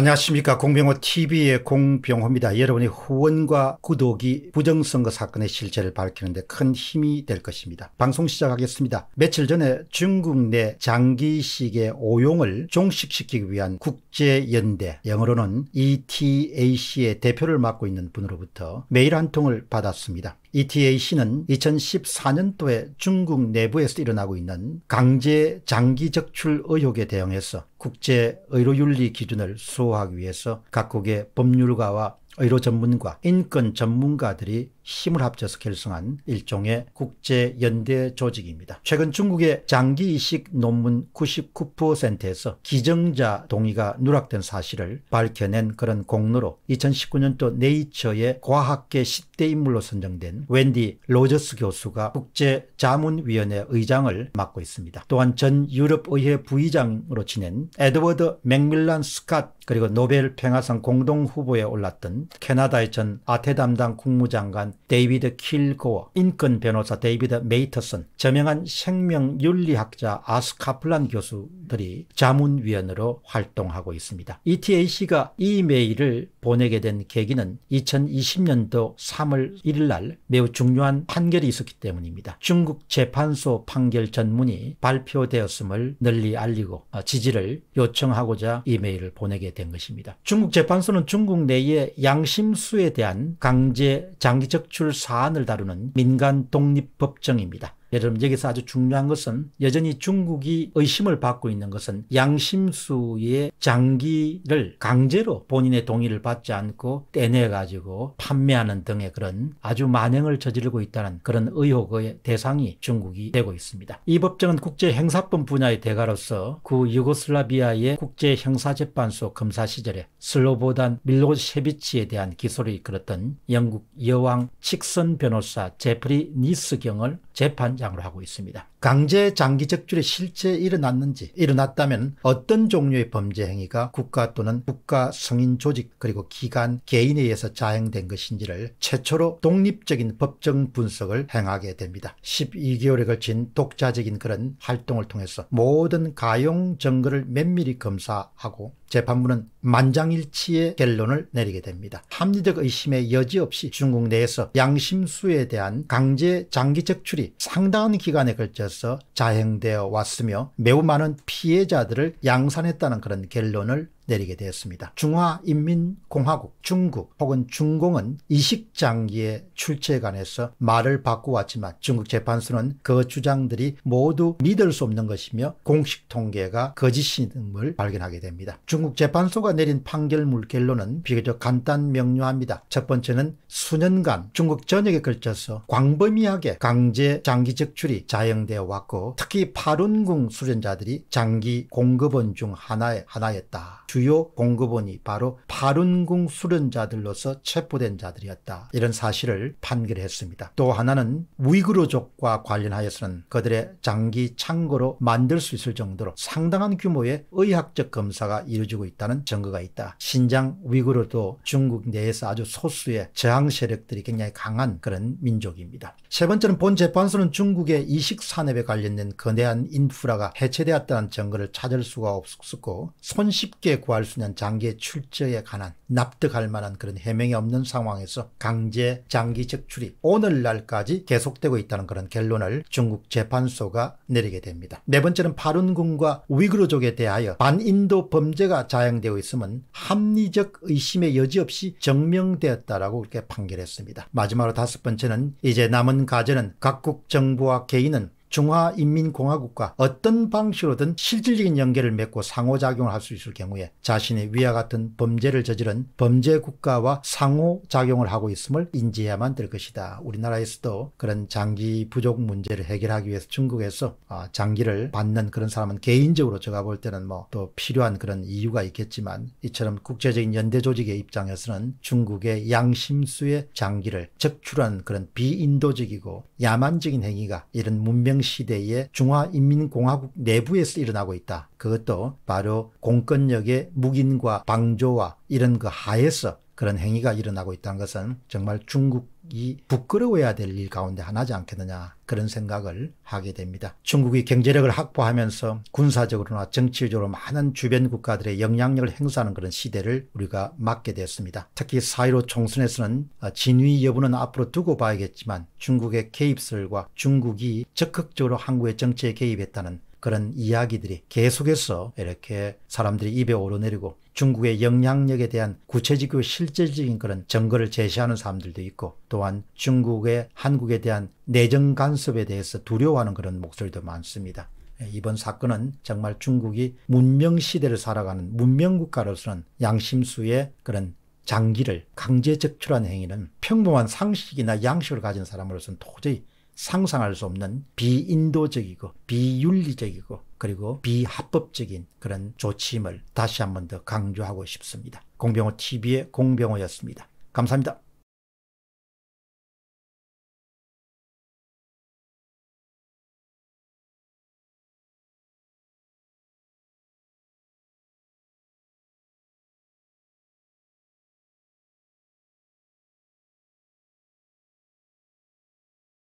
안녕하십니까 공병호 TV의 공병호입니다. 여러분의 후원과 구독이 부정선거 사건의 실체를 밝히는데 큰 힘이 될 것입니다. 방송 시작하겠습니다. 며칠 전에 중국 내 장기식의 오용을 종식시키기 위한 국제연대 영어로는 ETAC의 대표를 맡고 있는 분으로부터 메일 한 통을 받았습니다. ETAC는 2014년도에 중국 내부에서 일어나고 있는 강제 장기 적출 의혹에 대응해서 국제 의료윤리 기준을 수호하기 위해서 각국의 법률가와 의료 전문가, 인권 전문가들이 힘을 합쳐서 결성한 일종의 국제연대 조직입니다. 최근 중국의 장기 이식 논문 99%에서 기증자 동의가 누락된 사실을 밝혀낸 그런 공로로 2019년도 네이처의 과학계 10대 인물로 선정된 웬디 로저스 교수가 국제 자문위원회 의장을 맡고 있습니다. 또한 전 유럽의회 부의장으로 지낸 에드워드 맥밀란 스캇 그리고 노벨 평화상 공동 후보에 올랐던 캐나다의 전 아태 담당 국무장관 데이비드 킬고어, 인권 변호사 데이비드 메이터슨, 저명한 생명윤리학자 아스 카플란 교수들이 자문위원으로 활동하고 있습니다. ETAC가 이메일을 보내게 된 계기는 2020년도 3월 1일 날 매우 중요한 판결이 있었기 때문입니다. 중국 재판소 판결 전문이 발표되었음을 널리 알리고 지지를 요청하고자 이메일을 보내게 된 것입니다. 중국 재판소는 중국 내에 양심수에 대한 강제 장기적 선거출 사안을 다루는 민간 독립법정입니다. 여러분 여기서 아주 중요한 것은 여전히 중국이 의심을 받고 있는 것은 양심수의 장기를 강제로 본인의 동의를 받지 않고 떼내 가지고 판매하는 등의 그런 아주 만행을 저지르고 있다는 그런 의혹의 대상이 중국이 되고 있습니다. 이 법정은 국제 행사법 분야의 대가로서 구 유고슬라비아의 국제 형사재판소 검사 시절에 슬로보단 밀로셰비치에 대한 기소를 이끌었던 영국 여왕 칙선 변호사 제프리 니스경을 재판 현장으 하고 있습니다. 강제 장기 적출이 실제 일어났는지 일어났다면 어떤 종류의 범죄 행위가 국가 또는 국가 성인 조직 그리고 기관 개인에 의해서 자행된 것인지를 최초로 독립적인 법정 분석을 행하게 됩니다. 12개월에 걸친 독자적인 그런 활동을 통해서 모든 가용 증거를 면밀히 검사하고 재판부는 만장일치의 결론을 내리게 됩니다. 합리적 의심의 여지 없이 중국 내에서 양심수에 대한 강제 장기 적출이 상당한 기간에 걸쳐서 자행되어 왔으며 매우 많은 피해자들을 양산했다는 그런 결론을 내리게 되었습니다. 중화인민공화국 중국 혹은 중공은 이식장기의 출처에 관해서 말을 바꿔왔지만 중국 재판소는 그 주장들이 모두 믿을 수 없는 것이며 공식 통계가 거짓임을 발견하게 됩니다. 중국 재판소가 내린 판결물 결론은 비교적 간단 명료합니다. 첫 번째는 수년간 중국 전역에 걸쳐서 광범위하게 강제 장기 적출이 자행되어 왔고 특히 파룬궁 수련자들이 장기 공급원 중 하나에 하나였다. 주요 공급원이 바로 바룬궁 수련자들로서 체포된 자들이었다. 이런 사실을 판결했습니다. 또 하나는 위그르족과 관련하여서는 그들의 장기 창고로 만들 수 있을 정도로 상당한 규모의 의학적 검사가 이루어지고 있다는 증거가 있다. 신장 위그르도 중국 내에서 아주 소수의 저항 세력들이 굉장히 강한 그런 민족입니다. 세 번째는 본 재판소는 중국의 이식 산업에 관련된 거대한 인프라가 해체되었다는 증거를 찾을 수가 없었고 손쉽게 구할 수 있는 장기의 출처에 관한 납득할 만한 그런 해명이 없는 상황에서 강제 장기 적출이 오늘날까지 계속되고 있다는 그런 결론을 중국 재판소가 내리게 됩니다. 네 번째는 파룬군과 위그르족에 대하여 반인도 범죄가 자행되어 있음은 합리적 의심의 여지 없이 증명되었다라고 이렇게 판결했습니다. 마지막으로 다섯 번째는 이제 남은 과제는 각국 정부와 개인은 중화인민공화국과 어떤 방식으로든 실질적인 연계를 맺고 상호작용을 할 수 있을 경우에 자신의 위와 같은 범죄를 저지른 범죄국가와 상호작용을 하고 있음을 인지해야만 될 것이다. 우리나라에서도 그런 장기 부족 문제를 해결하기 위해서 중국에서 아, 장기를 받는 그런 사람은 개인적으로 제가 볼 때는 뭐 또 필요한 그런 이유가 있겠지만 이처럼 국제적인 연대 조직의 입장에서는 중국의 양심수의 장기를 적출한 그런 비인도적이고 야만적인 행위가 이런 문명 전쟁시대의 중화인민공화국 내부에서 일어나고 있다. 그것도 바로 공권력의 묵인과 방조와 이런 그 하에서 그런 행위가 일어나고 있다는 것은 정말 중국 이 부끄러워야 될 일 가운데 하나지 않겠느냐 그런 생각을 하게 됩니다. 중국이 경제력을 확보하면서 군사적으로나 정치적으로 많은 주변 국가들의 영향력을 행사하는 그런 시대를 우리가 맞게 되었습니다. 특히 사이로 총선에서는 진위 여부는 앞으로 두고 봐야겠지만 중국의 개입설과 중국이 적극적으로 한국의 정치에 개입했다는 그런 이야기들이 계속해서 이렇게 사람들이 입에 오르내리고 중국의 영향력에 대한 구체적이고 실질적인 그런 증거를 제시하는 사람들도 있고 또한 중국의 한국에 대한 내정 간섭에 대해서 두려워하는 그런 목소리도 많습니다. 예, 이번 사건은 정말 중국이 문명 시대를 살아가는 문명 국가로서는 양심수의 그런 장기를 강제 적출한 행위는 평범한 상식이나 양식을 가진 사람으로서는 도저히 상상할 수 없는 비인도적이고 비윤리적이고 그리고 비합법적인 그런 조치임을 다시 한 번 더 강조하고 싶습니다. 공병호 TV의 공병호였습니다. 감사합니다.